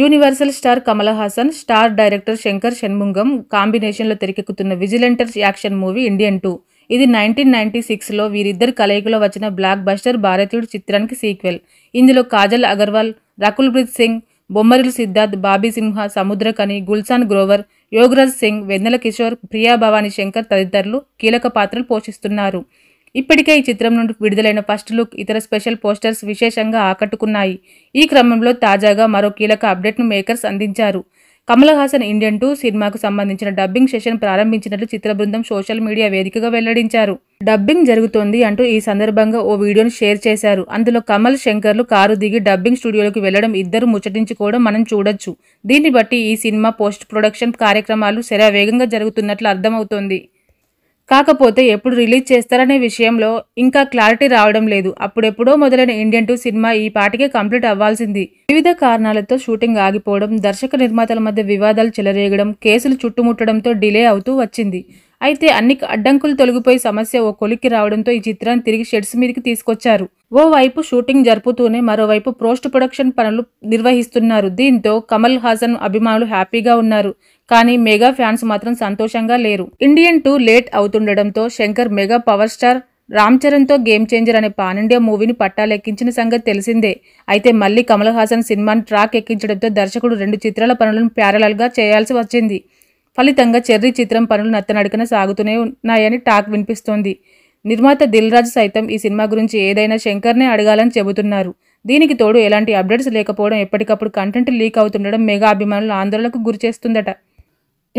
universal star Kamal Haasan star director Shankar Shanmugam కాంబినేషన్లో తెరకెక్కుతున్న విజిలెంటర్ యాక్షన్ మూవీ ఇండియన్ టూ ఇది నైన్టీన్ నైన్టీ సిక్స్లో వీరిద్దరి కలయికలో వచ్చిన బ్లాక్ బస్టర్ భారతీయుడు చిత్రానికి సీక్వెల్ ఇందులో కాజల్ అగర్వాల్ రకుల్ ప్రీత్ సింగ్ బొమ్మరిల్ సిద్ధార్థ్ బాబీ సింహ సముద్రకని గుల్సాన్ గ్రోవర్ యోగరాజ్ సింగ్ వెన్నెల కిషోర్ ప్రియా భవానీ శంకర్ తదితరులు కీలక పాత్రలు పోషిస్తున్నారు ఇప్పటికే ఈ చిత్రం నుండి విడుదలైన ఫస్ట్ లుక్ ఇతర స్పెషల్ పోస్టర్స్ విశేషంగా ఆకట్టుకున్నాయి ఈ క్రమంలో తాజాగా మరో కీలక అప్డేట్ను మేకర్స్ అందించారు కమల్ హాసన్ ఇండియన్ టూ సినిమాకు సంబంధించిన డబ్బింగ్ సెషన్ ప్రారంభించినట్లు చిత్ర బృందం సోషల్ మీడియా వేదికగా వెల్లడించారు డబ్బింగ్ జరుగుతోంది అంటూ ఈ సందర్భంగా ఓ వీడియోను షేర్ చేశారు అందులో కమల్ శంకర్లు కారు దిగి డబ్బింగ్ స్టూడియోలకు వెళ్లడం ఇద్దరు ముచ్చటించుకోవడం మనం చూడొచ్చు దీన్ని బట్టి ఈ సినిమా పోస్ట్ ప్రొడక్షన్ కార్యక్రమాలు శరవేగంగా జరుగుతున్నట్లు అర్థమవుతోంది కాకపోతే ఎప్పుడు రిలీజ్ చేస్తారనే విషయంలో ఇంకా క్లారిటీ రావడం లేదు అప్పుడెప్పుడో మొదలైన ఇండియన్ టూ సినిమా ఈ పాటికే కంప్లీట్ అవ్వాల్సింది వివిధ కారణాలతో షూటింగ్ ఆగిపోవడం దర్శక నిర్మాతల మధ్య వివాదాలు చెలరేగడం కేసులు చుట్టుముట్టడంతో డిలే అవుతూ వచ్చింది అయితే అన్ని అడ్డంకులు తొలగిపోయి సమస్య ఓ కొలిక్కి రావడంతో ఈ చిత్రాన్ని తిరిగి షెడ్స్ మీదకి తీసుకొచ్చారు ఓవైపు షూటింగ్ జరుపుతూనే మరోవైపు పోస్ట్ ప్రొడక్షన్ పనులు నిర్వహిస్తున్నారు దీంతో కమల్ హాసన్ అభిమానులు హ్యాపీగా ఉన్నారు కానీ మెగా ఫ్యాన్స్ మాత్రం సంతోషంగా లేరు ఇండియన్ టూ లేట్ అవుతుండడంతో Shankar mega power star Ram చరణ్తో గేమ్ చేంజర్ అనే పానిండియా మూవీని పట్టాలెక్కించిన సంగతి తెలిసిందే అయితే మళ్ళీ కమల్ హాసన్ సినిమాను ట్రాక్ ఎక్కించడంతో దర్శకుడు రెండు చిత్రాల పనులను ప్యారలల్గా చేయాల్సి వచ్చింది ఫలితంగా చెర్రీ చిత్రం పనులు నత్తనడుకన సాగుతూనే ఉన్నాయని టాక్ వినిపిస్తోంది నిర్మాత దిల్రాజ్ సైతం ఈ సినిమా గురించి ఏదైనా శంకర్నే అడగాలని చెబుతున్నారు దీనికి తోడు ఎలాంటి అప్డేట్స్ లేకపోవడం ఎప్పటికప్పుడు కంటెంట్ లీక్ అవుతుండడం మెగా అభిమానులు ఆందోళనకు గురిచేస్తుందట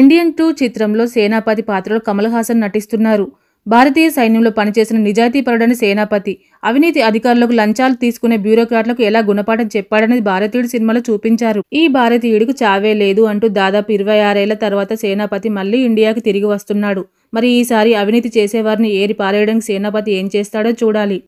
ఇండియన్ టూ చిత్రంలో సేనాపతి పాత్రలో కమల్ హాసన్ నటిస్తున్నారు భారతీయ సైన్యంలో పనిచేసిన నిజాయితీపరుడని సేనాపతి అవినీతి అధికారులకు లంచాలు తీసుకునే బ్యూరోక్రాట్లకు ఎలా గుణపాఠం చెప్పాడని భారతీయుడు సినిమాలో చూపించారు ఈ భారతీయుడికి చావే లేదు అంటూ దాదాపు ఇరవై ఆరేళ్ల తర్వాత సేనాపతి మళ్లీ ఇండియాకి తిరిగి వస్తున్నాడు మరి ఈసారి అవినీతి చేసేవారిని ఏరి పారేయడానికి సేనాపతి ఏం చేస్తాడో చూడాలి